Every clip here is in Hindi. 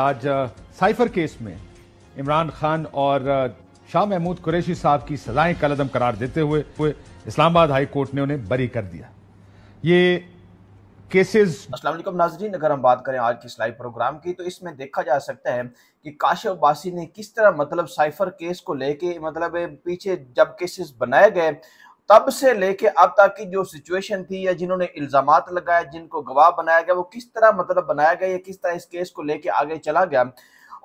आज साइफर केस में इमरान खान और शाह महमूद कुरैशी साहब की सजाएं कलदम करार देते हुए इस्लामाबाद हाई कोर्ट ने उन्हें बरी कर दिया ये केसेस वालेकुम नाजरीन अगर हम बात करें आज की इस लाइव प्रोग्राम की तो इसमें देखा जा सकता है कि काशिफ अब्बासी ने किस तरह मतलब साइफर केस को लेके मतलब पीछे जब केसेस बनाए गए तब से लेके अब तक की जो सिचुएशन थी या जिन्होंने इल्जाम लगाया जिनको गवाह बनाया गया वो किस तरह मतलब बनाया गया या किस तरह इस केस को लेके आगे चला गया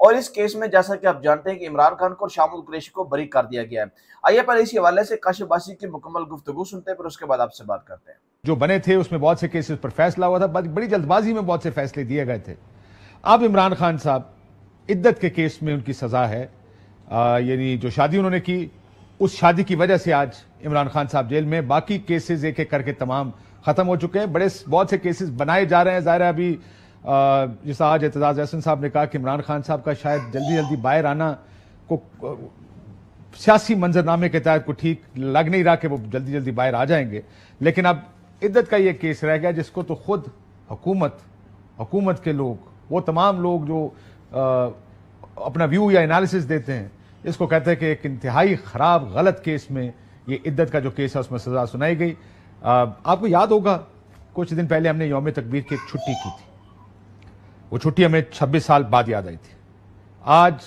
और इस केस में जैसा कि आप जानते हैं कि इमरान खान को और शामुल कुरेशी को बरी कर दिया गया है आइए पहले इसी हवाले से काशिबासी की मुकम्मल गुफ्तु सुनते हैं फिर उसके बाद आपसे बात करते हैं जो बने थे उसमें बहुत से केसेस पर फैसला हुआ था बड़ी जल्दबाजी में बहुत से फैसले दिए गए थे अब इमरान खान साहब इद्दत के केस में उनकी सज़ा है यानी जो शादी उन्होंने की उस शादी की वजह से आज इमरान खान साहब जेल में बाकी केसेस एक एक करके तमाम खत्म हो चुके हैं बड़े बहुत से केसेस बनाए जा रहे हैं जाहिर है अभी जैसा आज एतजाज अहसन साहब ने कहा कि इमरान खान साहब का शायद जल्दी जल्दी बाहर आना को सियासी मंजरनामे के तहत को ठीक लग नहीं रहा कि वो जल्दी जल्दी बाहर आ जाएंगे लेकिन अब इद्दत का ये केस रह गया जिसको तो खुद हुकूमत हुकूमत के लोग वो तमाम लोग जो आ, अपना व्यू या एनालिसिस देते हैं इसको कहते हैं कि एक इंतहाई ख़राब गलत केस में ये इद्दत का जो केस है उसमें सज़ा सुनाई गई आपको याद होगा कुछ दिन पहले हमने योम तकबीर की एक छुट्टी की थी वो छुट्टी हमें छब्बीस साल बाद याद आई थी आज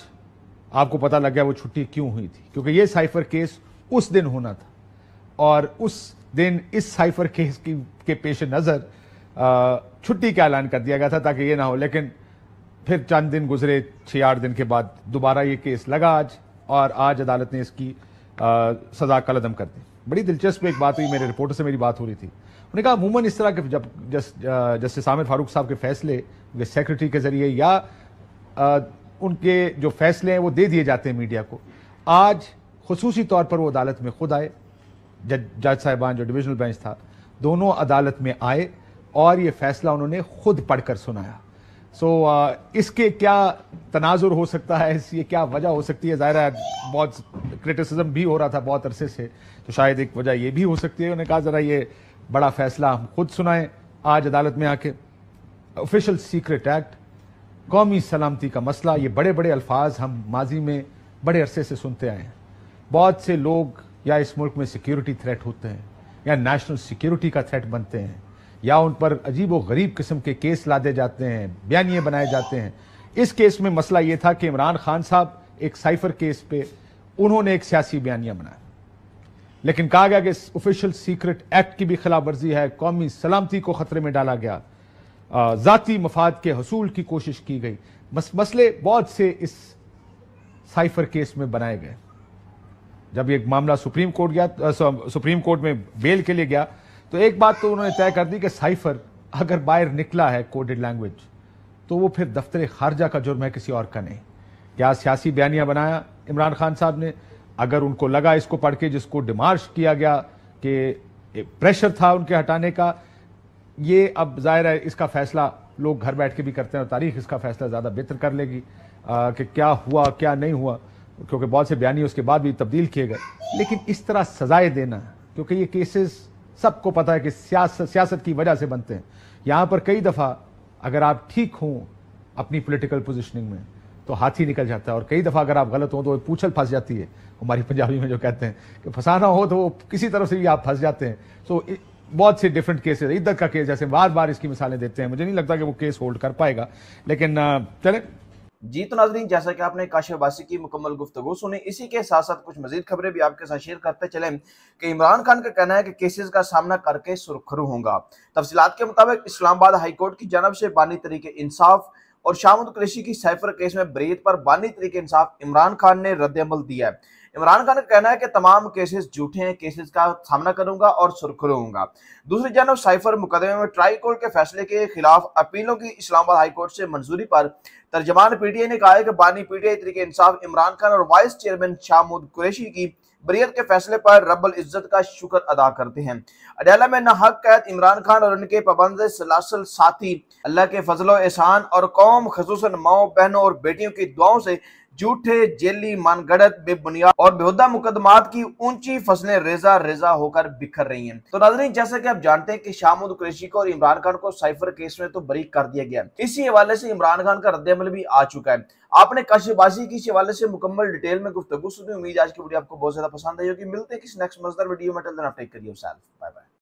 आपको पता लग गया वो छुट्टी क्यों हुई थी क्योंकि ये साइफर केस उस दिन होना था और उस दिन इस साइफर केस की के पेश नज़र छुट्टी का ऐलान कर दिया गया था ताकि ये ना हो लेकिन फिर चंद दिन गुजरे छः आठ दिन के बाद दोबारा ये केस लगा आज और आज अदालत ने इसकी आ, सजा कलदम कर दी बड़ी दिलचस्प एक बात हुई मेरे रिपोर्टर से मेरी बात हो रही थी उन्होंने कहा अमूमन इस तरह के जब जस, जस्टिस आमिर फारूक साहब के फैसले उनके सेक्रेटरी के जरिए या आ, उनके जो फैसले हैं वो दे दिए जाते हैं मीडिया को आज खसूसी तौर पर वो अदालत में खुद आए जज जज साहिबान जो डिविजनल बेंच था दोनों अदालत में आए और ये फैसला उन्होंने खुद पढ़कर सुनाया सो so, uh, इसके क्या तनाजुर हो सकता है ये क्या वजह हो सकती है ज़ाहिर है बहुत क्रिटिसिज्म भी हो रहा था बहुत अरसे से तो शायद एक वजह ये भी हो सकती है उन्होंने कहा ज़रा ये बड़ा फैसला हम खुद सुनाएं आज अदालत में आके ऑफिशियल सीक्रेट एक्ट कौमी सलामती का मसला ये बड़े बड़े अल्फाज हम माजी में बड़े अरसे से सुनते आए हैं बहुत से लोग या इस मुल्क में सिक्योरिटी थ्रेट होते हैं या नेशनल सिक्योरिटी का थ्रेट बनते हैं या उन पर अजीब व गरीब किस्म के केस लादे जाते हैं बयानिए बनाए जाते हैं इस केस में मसला ये था कि इमरान खान साहब एक साइफर केस पे उन्होंने एक सियासी बयानिया बनाया लेकिन कहा गया कि इस ऑफिशियल सीक्रेट एक्ट की भी खिलाफ वर्जी है कौमी सलामती को खतरे में डाला गया जाति मफाद के हसूल की कोशिश की गई मस, मसले बहुत से इस साइफर केस में बनाए गए जब ये मामला सुप्रीम कोर्ट गया सुप्रीम कोर्ट में बेल के लिए गया तो एक बात तो उन्होंने तय कर दी कि साइफर अगर बाहर निकला है कोडेड लैंग्वेज तो वो फिर दफ्तर खारजा का जुर्म है किसी और का नहीं क्या सियासी बयानिया बनाया इमरान खान साहब ने अगर उनको लगा इसको पढ़ के जिसको डिमार्श किया गया कि प्रेशर था उनके हटाने का ये अब जाहिर है इसका फैसला लोग घर बैठ के भी करते हैं और तारीख इसका फैसला ज़्यादा बेहतर कर लेगी कि क्या हुआ क्या नहीं हुआ क्योंकि बहुत से बयानी उसके बाद भी तब्दील किए गए लेकिन इस तरह सजाएं देना क्योंकि ये केसेस सबको पता है कि सियासत सियासत की वजह से बनते हैं यहां पर कई दफ़ा अगर आप ठीक हों अपनी पॉलिटिकल पोजिशनिंग में तो हाथी निकल जाता है और कई दफ़ा अगर आप गलत हो तो पूछल फंस जाती है हमारी पंजाबी में जो कहते हैं कि फंसाना हो तो वो किसी तरफ से भी आप फंस जाते हैं तो बहुत से डिफरेंट केसेस इद्दत का केस जैसे बार बार इसकी मिसालें देते हैं मुझे नहीं लगता कि वो केस होल्ड कर पाएगा लेकिन चले जी तो नाजरीन जैसा कि आपने काशिफ बासी की मुकम्मल गुफ्तु सुनी इसी के साथ साथ कुछ मजीद खबरें भी आपके साथ शेयर करते चले कि इमरान खान का कहना है कि केसेस का सामना करके सुरखरू होगा तफसीत के मुताबिक इस्लामाबाद हाईकोर्ट की जानब से बानी तरीके इंसाफ और शामुद कृषि की सैफर केस में बरीत पर बानी तरीके इंसाफ इमरान खान ने रद्द अमल दिया है इमरान खान का कहना है कि तमाम केसेस झूठे हैं केसेस का सामना करूंगा और सुरखरू हूंगा दूसरी जानब साइफर मुकदमे में ट्राई कोर्ट के फैसले के खिलाफ अपीलों की इस्लामाबाद हाईकोर्ट से मंजूरी पर तर्जमान पीटीआई ने कहा है कि बानी पीटीआई तरीके इंसाफ इमरान खान और वाइस चेयरमैन शाहमूद कुरैशी की बरियत के फैसले पर रबल इज्जत का शुक्र अदा करते हैं अडयाला में नाहक कैद इमरान खान और उनके पाबंद सलासल साथी अल्लाह के फजलो एहसान और कौम खसूस माओ बहनों और बेटियों की दुआओं से झूठे जेली मानगढ़ बेबुनियाद और बेहदा मुकदमात की ऊंची फसलें रेजा रेजा होकर बिखर रही हैं तो नाजरीन जैसा कि आप जानते हैं कि शामुद कुरैशी को और इमरान खान को साइफर केस में तो बरी कर दिया गया इसी हवाले से इमरान खान का रद्दमल भी आ चुका है आपने काशिबाजी की इस हवाले से मुकम्मल डिटेल में गुफ्तु सुनी उम्मीद आज की वीडियो आपको बहुत ज्यादा पसंद आई होगी मिलते हैं किसी नेक्स्ट मजदार वीडियो में टेक करिए बाय बाय